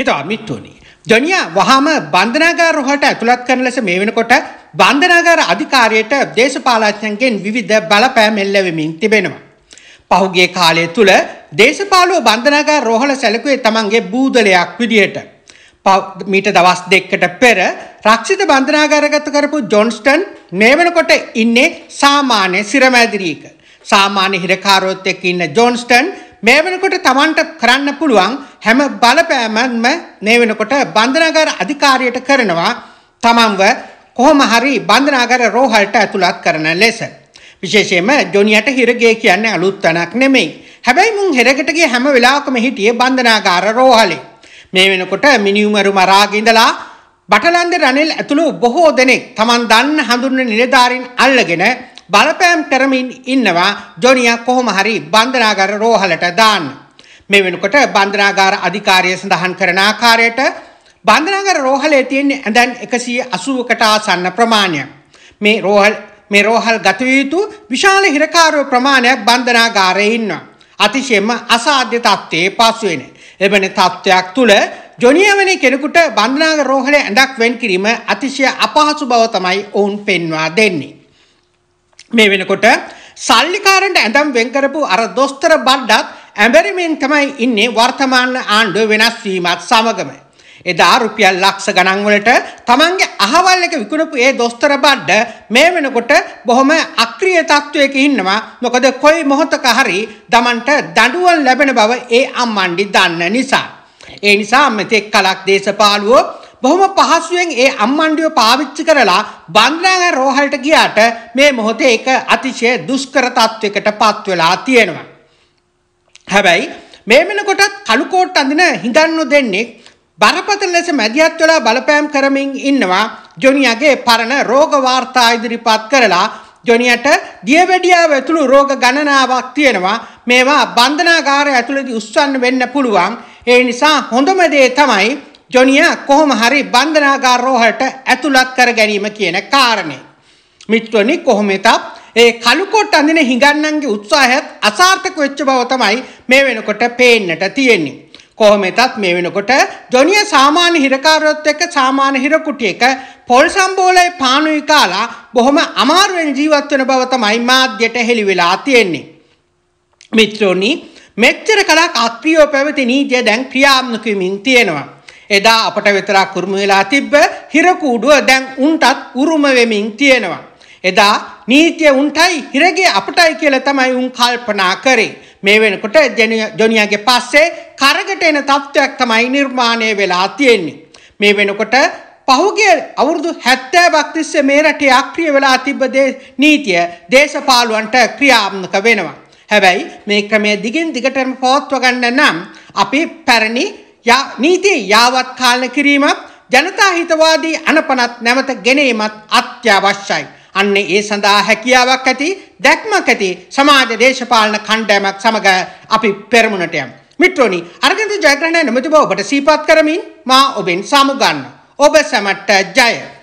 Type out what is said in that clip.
හිත අමිත්තුනි. ජොනියා වහාම බන්ධනාගාර හොට ඇතුළත් කරන ලෙස මේ වෙනකොට බන්ධනාගාර අධිකාරියට දේශපාලඥයන්ගෙන් විවිධ බලපෑම් එල්ලවෙමින් තිබෙනවා. පහුගේ කාලය තුල දේශපාලුව බන්ධනාගාර රෝහල සැලකුවේ තමන්ගේ බූදලයක් විදියට. මීට දවස් දෙකකට පෙර රක්ෂිත බන්ධනාගාරගත කරපු ජොන්ස්ටන් මේ වෙනකොට ඉන්නේ සාමාන්‍ය සිරමැදිරියක. සාමාන්‍ය හිරකාරයොත් එක්ක ඉන්න ජොන්ස්ටන් මේ වෙනකොට Tamanට කරන්න පුළුවන් හැම බලපෑමක්ම මේ වෙනකොට බන්ධනාගාර අධිකාරියට කරනවා තමන්ව කොහොම හරි බන්ධනාගාර රෝහලට ඇතුළත් කරන ලෙස. විශේෂයෙන්ම ජොනියට හිරගේ කියන්නේ අලුත් තැනක් නෙමෙයි. හැබැයි මුන් හිරකට ගිය හැම වෙලාවකම හිටියේ බන්ධනාගාර රෝහලේ. මේ වෙනකොට මිනිඋමරු මරාගෙන ඉඳලා බටලන්ද රනිල් ඇතුළු බොහෝ දෙනෙක් Taman දන්න හඳුන්වන නිලධාරීන් අල්ලගෙන බලපෑම් කරමින් ඉන්නවා ජොනියා කොහොම හරි බන්ධනාගාර රෝහලට දාන්න. මේ වෙනකොට බන්ධනාගාර අධිකාරිය සඳහන් කරන ආකාරයට බන්ධනාගාර රෝහලේ තියෙන ඇඳන් 180කට ආසන්න ප්‍රමාණයක්. මේ රෝහල් මේ රෝහල් ගත යුතු විශාල හිරකාරෝ ප්‍රමාණයක් බන්ධනාගාරයේ ඉන්නවා. අතිශයම අසාධ්‍ය තත්ත්වයේ පසුවෙන. එවැනි තත්ත්වයක් තුළ ජොනියවැනි කෙනෙකුට බන්ධනාගාර රෝහලේ ඇඳක් වෙන් කිරීම අතිශය අපහසු බව තමයි ඔවුන් පෙන්වා දෙන්නේ. මේ වෙනකොට සල්ලිකාරන්ට ඇඳම් වෙන්කරපු අර දොස්තර බණ්ඩත් ඇබැරිමෙන් තමයි ඉන්නේ වර්තමාන ආණ්ඩුව වෙනස් වීමත් සමගම. එදා රුපියල් ලක්ෂ ගණන් වලට තමන්ගේ අහවල් එක විකුණපු ඒ දොස්තර බඩ මේ වෙනකොට බොහොම අක්‍රීය තත්වයක ඉන්නවා. මොකද කොයි මොහොතක හරි Tamanට දඬුවම් ලැබෙන බව ඒ අම්මන්ඩි දන්න නිසා. ඒ නිසා මෙතෙක් කලක් දේශපාලුවෝ බොහොම පහසුවෙන් ඒ අම්මණ්ඩිය පාවිච්චි කරලා බන්ධනාගාර රෝහලට ගියාට මේ මොහොතේ ඒක අතිශය දුෂ්කර තත්වයකට පත් වෙලා තියෙනවා. හැබැයි මේ වෙනකොටත් කළුකෝට් අඳින හිඟන්නු දෙන්නේ බරපතල ලෙස මැදිහත් වෙලා බලපෑම් කරමින් ඉන්නවා ජොනියාගේ පරණ රෝග වාර්තා ඉදිරිපත් කරලා ජොනියට දියවැඩියාව ඇතුළු රෝග ගණනාවක් තියෙනවා මේවා බන්ධනාගාරය ඇතුළේදී උස්සන්න වෙන්න පුළුවන් ඒ නිසා හොඳම දේ තමයි ජොනියා කොහොම හරි බන්ධනාගාරෝහලට ඇතුළත් කර ගැනීම කියන කාරණේ. මිත්‍රනි කොහොමෙතත් ඒ කළුකොට් අඳින හිඟන්නන්ගේ උත්සාහයත් අසාර්ථක වෙච්ච බව තමයි මේ වෙනකොට පේන්නට තියෙන්නේ. කොහොමෙතත් මේ වෙනකොට ජොනිය සාමාන්‍ය හිරකාරයොත් එක්ක සාමාන්‍ය හිරකුටියක පොල් සම්බෝලේ පානුයි කාලා බොහොම අමාරුවෙන් ජීවත් වෙන බව තමයි මාධ්‍යට හෙළි වෙලා තියෙන්නේ. මිත්‍රෝනි මෙච්චර කලක් අක්‍රියව පැවති නීතිය දැන් ක්‍රියාත්මක වෙමින් තියෙනවා. එදා අපට විතරක් උරුම වෙලා තිබ්බ හිරකූඩුව දැන් උන්ටත් උරුම වෙමින් තියෙනවා. එදා නීතිය උන්ටයි හිරගේ අපටයි කියලා තමයි උන් කල්පනා කරේ. මේ වෙනකොට ජොනියාගේ පස්සේ කරගට එන තත්ත්වයක් තමයි නිර්මාණය වෙලා තියෙන්නේ. මේ වෙනකොට පහුගේ අවුරුදු 70ක් තිස්සේ මේ රටේ අක්‍රිය වෙලා තිබ්බ නීතිය දේශපාලුවන්ට ක්‍රියාත්මක වෙනවා. හැබැයි මේ ක්‍රමය දිගින් දිගටම පවත්වා ගන්න නම් අපි පැරණි නීති යාවත් කාලන කිරීමත් ජනතා හිතවාදී අනපනත් නැවත ගැනීමත් අත්‍යවශ්‍යයි. අන්නේ ඒ සඳහා හැකියාවක් ඇති දැක්මක් ඇති සමාජ දේශපාලන කණ්ඩෑමක් සමග අපි පෙරමුණට යමු. මිත්‍රෝනි අරගන්ත ජයග්‍රහණය නොමැති බව ඔබට සීපත් කරමින් මා ඔබෙන් සමුගන්න. ඔබ සැමට ජය.